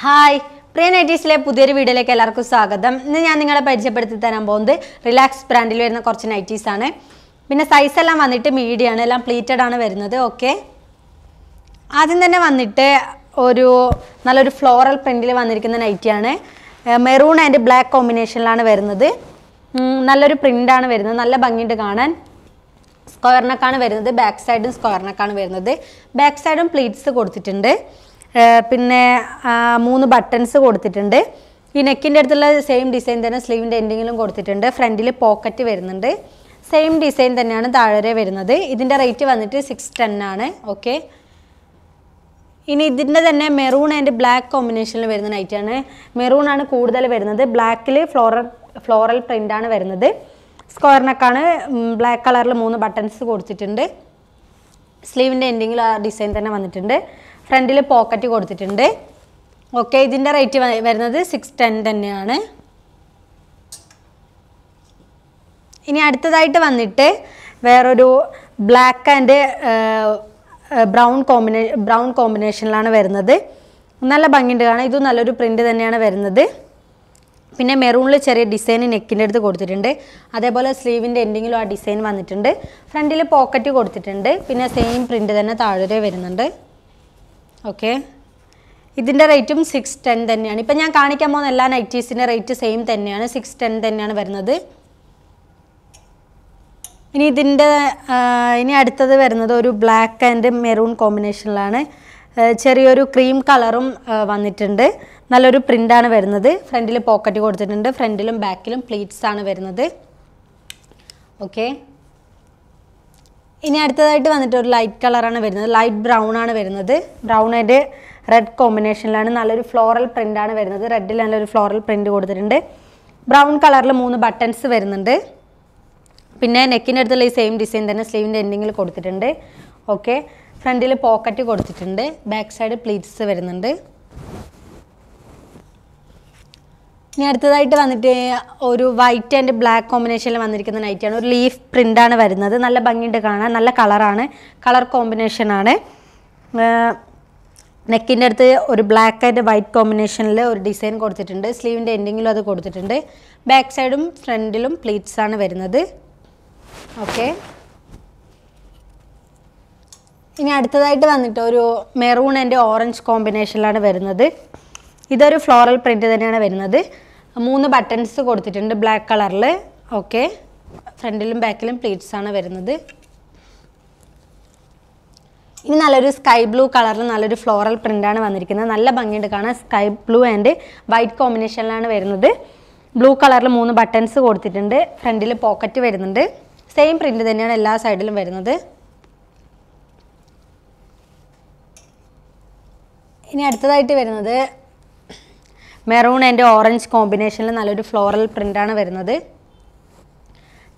hi പ്രിയ നൈറ്റീസിലെ പുതിയൊരു വീഡിയോയിലേക്ക് എല്ലാവർക്കും സ്വാഗതം ഇന്ന് ഞാൻ നിങ്ങളെ പരിചയപ്പെടുത്തി തരാൻ പോകുന്നത് റിലാക്സ് ബ്രാൻഡിൽ വരുന്ന കുറച്ച് നൈറ്റീസ് ആണ് പിന്നെ സൈസ് എല്ലാം വന്നിട്ട് മീഡിയം ആണ് എല്ലാം പ്ലീറ്റഡ് ആണ് വരുന്നത് ഓക്കെ ആദ്യം തന്നെ വന്നിട്ട് ഒരു നല്ലൊരു ഫ്ലോറൽ പ്രിൻറ്റിൽ വന്നിരിക്കുന്ന നൈറ്റിയാണ് മെറൂൺ ആൻഡ് ബ്ലാക്ക് കോമ്പിനേഷനിലാണ് വരുന്നത് നല്ലൊരു പ്രിൻ്റാണ് വരുന്നത് നല്ല ഭംഗിയുണ്ട് കാണാൻ സ്ക്വയറിനൊക്കെയാണ് വരുന്നത് ബാക്ക് സൈഡും സ്ക്വയറിനൊക്കെയാണ് വരുന്നത് ബാക്ക് സൈഡും പ്ലീറ്റ്സ് കൊടുത്തിട്ടുണ്ട് പിന്നെ മൂന്ന് ബട്ടൺസ് കൊടുത്തിട്ടുണ്ട് ഈ നെക്കിൻ്റെ അടുത്തുള്ള സെയിം ഡിസൈൻ തന്നെ സ്ലീവിൻ്റെ എൻഡിങ്ങിലും കൊടുത്തിട്ടുണ്ട് ഫ്രണ്ടിൽ പോക്കറ്റ് വരുന്നുണ്ട് സെയിം ഡിസൈൻ തന്നെയാണ് താഴെ വരുന്നത് ഇതിൻ്റെ റേറ്റ് വന്നിട്ട് സിക്സ് ടെൻ ആണ് ഓക്കെ ഇനി ഇതിൻ്റെ തന്നെ മെറൂൺ ആൻഡ് ബ്ലാക്ക് കോമ്പിനേഷനിൽ വരുന്ന നൈറ്റാണ് മെറൂൺ ആണ് കൂടുതൽ വരുന്നത് ബ്ലാക്കിൽ ഫ്ലോറൽ ഫ്ലോറൽ പ്രിൻ്റാണ് വരുന്നത് സ്ക്വയറിനൊക്കെയാണ് ബ്ലാക്ക് കളറിൽ മൂന്ന് ബട്ടൺസ് കൊടുത്തിട്ടുണ്ട് സ്ലീവിൻ്റെ എൻഡിങ്ങിൽ ആ ഡിസൈൻ തന്നെ വന്നിട്ടുണ്ട് ഫ്രണ്ടിൽ പോക്കറ്റ് കൊടുത്തിട്ടുണ്ട് ഓക്കെ ഇതിൻ്റെ റേറ്റ് വരുന്നത് സിക്സ് ടെൻ തന്നെയാണ് ഇനി അടുത്തതായിട്ട് വന്നിട്ട് വേറൊരു ബ്ലാക്ക് ആൻഡ് ബ്രൗൺ കോമ്പിനേ ബ്രൗൺ കോമ്പിനേഷനിലാണ് വരുന്നത് നല്ല ഭംഗിയുണ്ട് കാണാം ഇതും നല്ലൊരു പ്രിൻ്റ് തന്നെയാണ് വരുന്നത് പിന്നെ മെറൂണിൽ ചെറിയ ഡിസൈൻ നെക്കിൻ്റെ അടുത്ത് കൊടുത്തിട്ടുണ്ട് അതേപോലെ സ്ലീവിൻ്റെ എൻഡിങ്ങിലും ആ ഡിസൈൻ വന്നിട്ടുണ്ട് ഫ്രണ്ടിൽ പോക്കറ്റ് കൊടുത്തിട്ടുണ്ട് പിന്നെ സെയിം പ്രിൻറ്റ് തന്നെ താഴെ വരുന്നുണ്ട് ഓക്കെ ഇതിൻ്റെ റേറ്റും സിക്സ് ടെൻ തന്നെയാണ് ഇപ്പം ഞാൻ കാണിക്കാൻ പോകുന്ന എല്ലാ നൈറ്റീസിൻ്റെ റേറ്റ് സെയിം തന്നെയാണ് സിക്സ് ടെൻ തന്നെയാണ് വരുന്നത് ഇനി ഇതിൻ്റെ ഇനി അടുത്തത് വരുന്നത് ഒരു ബ്ലാക്ക് ആൻഡ് മെറൂൺ കോമ്പിനേഷനിലാണ് ചെറിയൊരു ക്രീം കളറും വന്നിട്ടുണ്ട് നല്ലൊരു പ്രിൻ്റാണ് വരുന്നത് ഫ്രണ്ടിൽ പോക്കറ്റ് കൊടുത്തിട്ടുണ്ട് ഫ്രണ്ടിലും ബാക്കിലും പ്ലീറ്റ്സാണ് ആണ് വരുന്നത് ഓക്കെ ഇനി അടുത്തതായിട്ട് വന്നിട്ട് ഒരു ലൈറ്റ് കളറാണ് വരുന്നത് ലൈറ്റ് ബ്രൗൺ ആണ് വരുന്നത് ബ്രൗൺ ആയിട്ട് റെഡ് കോമ്പിനേഷനിലാണ് നല്ലൊരു ഫ്ലോറൽ പ്രിൻ്റ് ആണ് വരുന്നത് റെഡിൽ നല്ലൊരു ഫ്ലോറൽ പ്രിൻറ്റ് കൊടുത്തിട്ടുണ്ട് ബ്രൗൺ കളറിൽ മൂന്ന് ബട്ടൺസ് വരുന്നുണ്ട് പിന്നെ നെക്കിൻ്റെ അടുത്തുള്ള ഈ സെയിം ഡിസൈൻ തന്നെ സ്ലീവിൻ്റെ എൻഡിങ്ങിൽ കൊടുത്തിട്ടുണ്ട് ഓക്കെ ഫ്രണ്ടിൽ പോക്കറ്റ് കൊടുത്തിട്ടുണ്ട് ബാക്ക് സൈഡ് പ്ലീറ്റ്സ് വരുന്നുണ്ട് ഇനി അടുത്തതായിട്ട് വന്നിട്ട് ഒരു വൈറ്റ് ആൻഡ് ബ്ലാക്ക് കോമ്പിനേഷനിൽ വന്നിരിക്കുന്ന നൈറ്റിയാണ് ഒരു ലീഫ് ആണ് വരുന്നത് നല്ല ഭംഗിയുണ്ട് കാണാൻ നല്ല കളറാണ് കളർ കോമ്പിനേഷനാണ് നെക്കിൻ്റെ അടുത്ത് ഒരു ബ്ലാക്ക് ആൻഡ് വൈറ്റ് കോമ്പിനേഷനിൽ ഒരു ഡിസൈൻ കൊടുത്തിട്ടുണ്ട് സ്ലീവിൻ്റെ എൻഡിങ്ങിലും അത് കൊടുത്തിട്ടുണ്ട് ബാക്ക് സൈഡും ഫ്രണ്ടിലും പ്ലീറ്റ്സ് ആണ് വരുന്നത് ഓക്കെ ഇനി അടുത്തതായിട്ട് വന്നിട്ട് ഒരു മെറൂൺ ആൻഡ് ഓറഞ്ച് കോമ്പിനേഷനിലാണ് വരുന്നത് ഇതൊരു ഫ്ലോറൽ പ്രിൻറ്റ് തന്നെയാണ് വരുന്നത് മൂന്ന് ബട്ടൺസ് കൊടുത്തിട്ടുണ്ട് ബ്ലാക്ക് കളറിൽ ഓക്കെ ഫ്രണ്ടിലും ബാക്കിലും പ്ലീറ്റ്സ് ആണ് വരുന്നത് ഇനി നല്ലൊരു സ്കൈ ബ്ലൂ കളറിൽ നല്ലൊരു ഫ്ലോറൽ പ്രിൻ്റാണ് വന്നിരിക്കുന്നത് നല്ല ഭംഗിയുണ്ട് കാണാൻ സ്കൈ ബ്ലൂ ആൻഡ് വൈറ്റ് കോമ്പിനേഷനിലാണ് വരുന്നത് ബ്ലൂ കളറിൽ മൂന്ന് ബട്ടൺസ് കൊടുത്തിട്ടുണ്ട് ഫ്രണ്ടിൽ പോക്കറ്റ് വരുന്നുണ്ട് സെയിം പ്രിൻ്റ് തന്നെയാണ് എല്ലാ സൈഡിലും വരുന്നത് ഇനി അടുത്തതായിട്ട് വരുന്നത് മെറൂൺ ആൻഡ് ഓറഞ്ച് കോമ്പിനേഷനിൽ നല്ലൊരു ഫ്ലോറൽ പ്രിൻ്റാണ് വരുന്നത്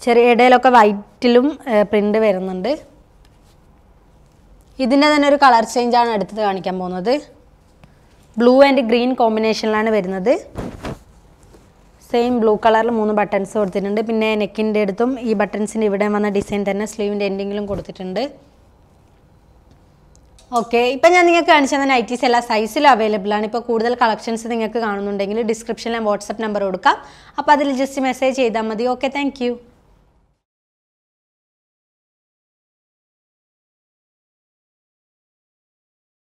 ചെറിയ ഇടയിലൊക്കെ വൈറ്റിലും പ്രിൻ്റ് വരുന്നുണ്ട് ഇതിൻ്റെ തന്നെ ഒരു കളർ ചേഞ്ചാണ് അടുത്തത് കാണിക്കാൻ പോകുന്നത് ബ്ലൂ ആൻഡ് ഗ്രീൻ കോമ്പിനേഷനിലാണ് വരുന്നത് സെയിം ബ്ലൂ കളറിൽ മൂന്ന് ബട്ടൺസ് കൊടുത്തിട്ടുണ്ട് പിന്നെ നെക്കിൻ്റെ അടുത്തും ഈ ബട്ടൺസിൻ്റെ ഇവിടെ വന്ന ഡിസൈൻ തന്നെ സ്ലീവിൻ്റെ എൻഡിങ്ങിലും കൊടുത്തിട്ടുണ്ട് ഓക്കെ ഇപ്പം ഞാൻ നിങ്ങൾക്ക് കാണിച്ചു തന്ന നൈറ്റീസ് എല്ലാ സൈസിലും അവൈലബിൾ ആണ് ഇപ്പോൾ കൂടുതൽ കളക്ഷൻസ് നിങ്ങൾക്ക് കാണുന്നുണ്ടെങ്കിൽ ഡിസ്ക്രിപ്ഷനിലെ വാട്സപ്പ് നമ്പർ കൊടുക്കാം അപ്പോൾ അതിൽ ജസ്റ്റ് മെസ്സേജ് ചെയ്താൽ മതി ഓക്കെ താങ്ക്